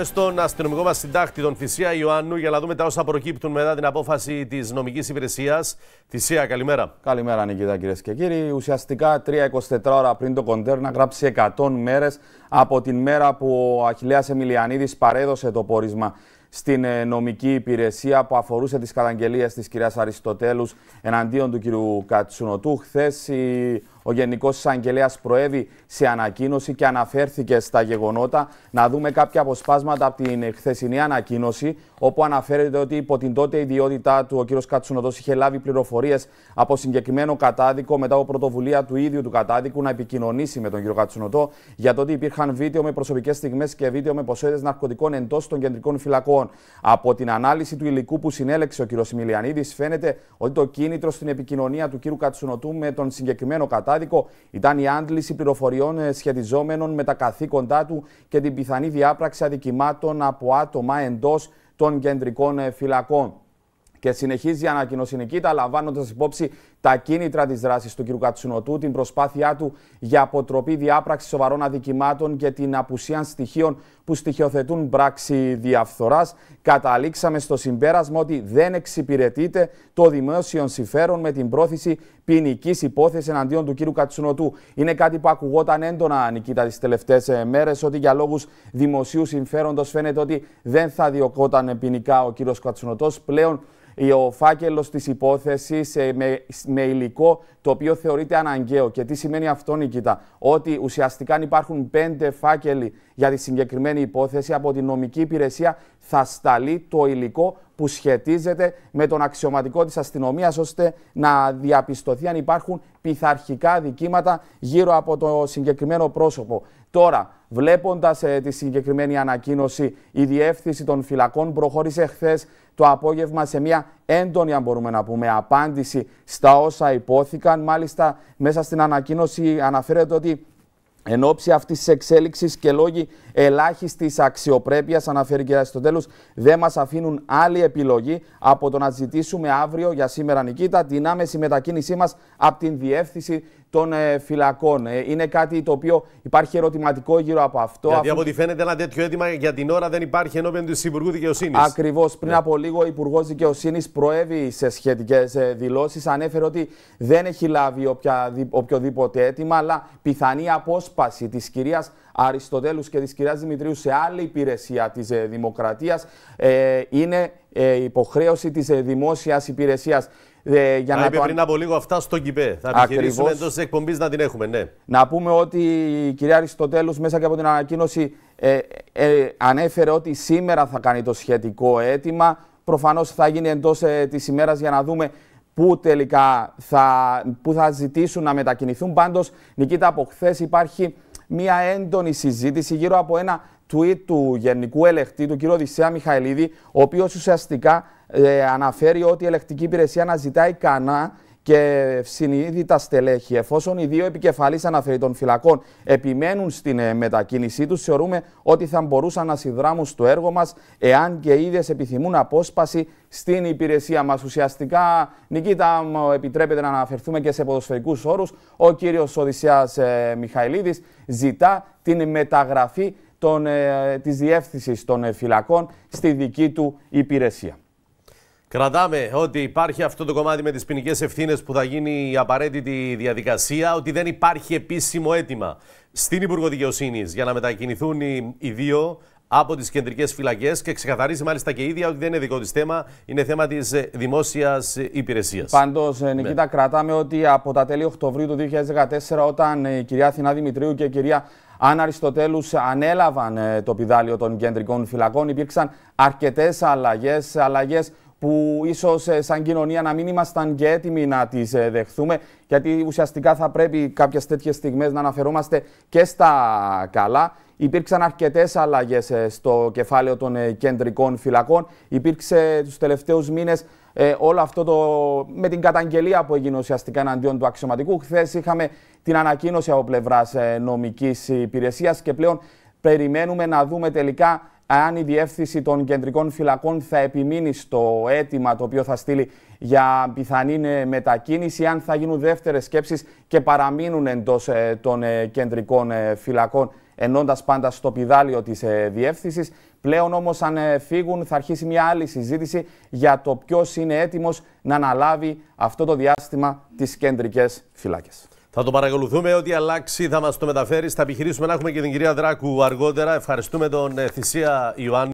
Στον αστυνομικό μας συντάκτη, τον Θησία Ιωάννου, για να δούμε τα όσα προκύπτουν μετά την απόφαση της νομικής υπηρεσίας. Θησία, καλημέρα. Καλημέρα, Νικητά, κυρίες και κύριοι. Ουσιαστικά, 3-24 ώρα πριν το κοντέρ να γράψει 100 μέρες από την μέρα που ο Αχηλέα Εμιλιανίδης παρέδωσε το πόρισμα στην ε, νομική υπηρεσία που αφορούσε τις καταγγελίες της κυρίας Αριστοτέλους εναντίον του κυρίου Κατσουνοτού. Χθες ο Γενικός Εισαγγελέας προέβη σε ανακοίνωση και αναφέρθηκε στα γεγονότα. Να δούμε κάποια αποσπάσματα από την χθεσινή ανακοίνωση, όπου αναφέρεται ότι υπό την τότε ιδιότητά του ο κ. Κατσουνοδός είχε λάβει πληροφορίες από συγκεκριμένο κατάδικο μετά από πρωτοβουλία του ίδιου του κατάδικου να επικοινωνήσει με τον κ. Κατσουνοδό για το ότι υπήρχαν βίντεο με προσωπικές στιγμές και βίντεο με ποσότητες ναρκωτικών εντός των κεντρικών φυλακών. Από την ανάλυση του υλικού που συνέλεξε ο κ. Σιμιλιανίδης, φαίνεται ότι το κίνητρο στην επικοινωνία του κ. Κατσουνοτού με τον συγκεκριμένο κατάδικο κατάδικο ήταν η άντληση πληροφοριών ε, σχετιζόμενων με τα καθήκοντά του και την πιθανή διάπραξη αδικημάτων από άτομα εντός των κεντρικών ε, φυλακών. Και συνεχίζει η ανακοίνωση Νικήτα, λαμβάνοντας υπόψη τα κίνητρα της δράσης του κ. Κατσουνοτού, την προσπάθειά του για αποτροπή διάπραξης σοβαρών αδικημάτων και την απουσία στοιχείων που στοιχειοθετούν πράξη διαφθοράς, καταλήξαμε στο συμπέρασμα ότι δεν εξυπηρετείται το δημόσιο συμφέρον με την πρόθεση ποινικής υπόθεσης εναντίον του κ. Κατσουνοτού. Είναι κάτι που ακουγόταν έντονα, Νικήτα, τις τελευταίες ε, μέρες, ότι για λόγους δημοσίου συμφέροντος φαίνεται ότι δεν θα διωκόταν ποινικά ο κ. Κατσουνοτός. Πλέον ο φάκελος της υπόθεσης ε, με, υλικό το οποίο θεωρείται αναγκαίο. Και τι σημαίνει αυτό, Νικήτα, ότι ουσιαστικά αν υπάρχουν πέντε φάκελοι για τη συγκεκριμένη συγκεκριμένη υπόθεση από την νομική υπηρεσία θα σταλεί το υλικό που σχετίζεται με τον αξιωματικό της αστυνομίας ώστε να διαπιστωθεί αν υπάρχουν πειθαρχικά δικήματα γύρω από το συγκεκριμένο πρόσωπο. Τώρα, βλέποντας ε, τη συγκεκριμένη ανακοίνωση, η διεύθυνση των φυλακών προχώρησε χθες το απόγευμα σε μια έντονη, αν μπορούμε να πούμε, απάντηση στα όσα υπόθηκαν. Μάλιστα, μέσα στην ανακοίνωση αναφέρεται ότι Εν ώψη αυτής της εξέλιξης και λόγοι ελάχιστης αξιοπρέπειας, αναφέρει η στο τέλο, δεν μας αφήνουν άλλη επιλογή από το να ζητήσουμε αύριο για σήμερα, Νικήτα, την άμεση μετακίνησή μας από την διεύθυνση των ε, φυλακών. Ε. Είναι κάτι το οποίο υπάρχει ερωτηματικό γύρω από αυτό. Γιατί από ό,τι φαίνεται ένα τέτοιο αίτημα για την ώρα δεν υπάρχει ενώπιον του Υπουργού Δικαιοσύνης. Ακριβώς. Πριν ναι. από λίγο ο Υπουργός Δικαιοσύνης προέβη σε σχετικές ε, δηλώσεις. Ανέφερε ότι δεν έχει λάβει οποια, οποιοδήποτε αίτημα, αλλά πιθανή απόσπαση της κυρίας Αριστοτέλους και της κυρίας Δημητρίου σε άλλη υπηρεσία της Δημοκρατία είναι ε, υποχρέωση της ε, δημόσιας υπηρεσίας. Ε, για να είπε το... πριν από λίγο αυτά στο ΚΙΠΕ. Θα επιχειρήσουμε εντός της εκπομπής να την έχουμε, ναι. Να πούμε ότι η κυρία Αριστοτέλους μέσα και από την ανακοίνωση ε, ε, ανέφερε ότι σήμερα θα κάνει το σχετικό αίτημα. Προφανώς θα γίνει εντός ε, της ημέρας για να δούμε πού τελικά θα, που θα ζητήσουν να μετακινηθούν. Πάντως, Νικήτα, από χθες υπάρχει μια έντονη συζήτηση γύρω από ένα tweet του Γενικού Ελεκτή, του κ. Οδυσσέα Μιχαηλίδη, ο οποίος ουσιαστικά ε, αναφέρει ότι η ελεκτική υπηρεσία αναζητά κανά και συνειδητά στελέχη. Εφόσον οι δύο επικεφαλείς αναφερείτων φυλακών επιμένουν στην ε, μετακίνησή τους, θεωρούμε ότι θα μπορούσαν να συνδράμουν στο έργο μας, εάν και οι ίδιες επιθυμούν απόσπαση στην υπηρεσία μας. Ουσιαστικά, Νικήτα, μου επιτρέπετε να αναφερθούμε και σε ποδοσφαιρικούς όρους, ο κύριος Οδυσσέας ε, Μιχαηλίδης ζητά την μεταγραφή των, ε, της διεύθυνσης των ε, φυλακών στη δική του υπηρεσία. Κρατάμε ότι υπάρχει αυτό το κομμάτι με τις ποινικές ευθύνες που θα γίνει η απαραίτητη διαδικασία, ότι δεν υπάρχει επίσημο αίτημα στην Υπουργό Δικαιοσύνης για να μετακινηθούν οι, δύο από τις κεντρικές φυλακές και ξεκαθαρίζει μάλιστα και η ίδια ότι δεν είναι δικό της θέμα, είναι θέμα της ε, δημόσιας ε, υπηρεσίας. Πάντως, Νικήτα, ναι. κρατάμε ότι από τα τέλη Οκτωβρίου του 2014, όταν η κυρία Αθηνά Δημητρίου και η κυρία αν Αριστοτέλους ανέλαβαν ε, το πιδάλιο των κεντρικών φυλακών. Υπήρξαν αρκετές αλλαγές, αλλαγές που ίσως ε, σαν κοινωνία να μην ήμασταν και έτοιμοι να τις ε, δεχθούμε, γιατί ουσιαστικά θα πρέπει κάποιες τέτοιες στιγμές να αναφερόμαστε και στα καλά. Υπήρξαν αρκετές αλλαγές στο κεφάλαιο των κεντρικών φυλακών. Υπήρξε τους τελευταίους μήνες ε, όλο αυτό το, με την καταγγελία που έγινε ουσιαστικά εναντίον του αξιωματικού. Χθες είχαμε την ανακοίνωση από πλευράς ε, νομικής υπηρεσίας και πλέον περιμένουμε να δούμε τελικά αν η διεύθυνση των κεντρικών φυλακών θα επιμείνει στο αίτημα το οποίο θα στείλει για πιθανή ε, μετακίνηση, αν θα γίνουν δεύτερες σκέψεις και παραμείνουν εντός ε, των ε, κεντρικών φυλακών ενώντας πάντα στο πιδάλιο της ε, διεύθυνσης. Πλέον όμως, αν ε, φύγουν, θα αρχίσει μια άλλη συζήτηση για το ποιος είναι έτοιμος να αναλάβει αυτό το διάστημα τις κεντρικές φυλάκες. Θα το παρακολουθούμε. Ό,τι αλλάξει θα μας το μεταφέρει. Θα επιχειρήσουμε να έχουμε και την κυρία Δράκου αργότερα. Ευχαριστούμε τον ε, Θησία Ιωάννη.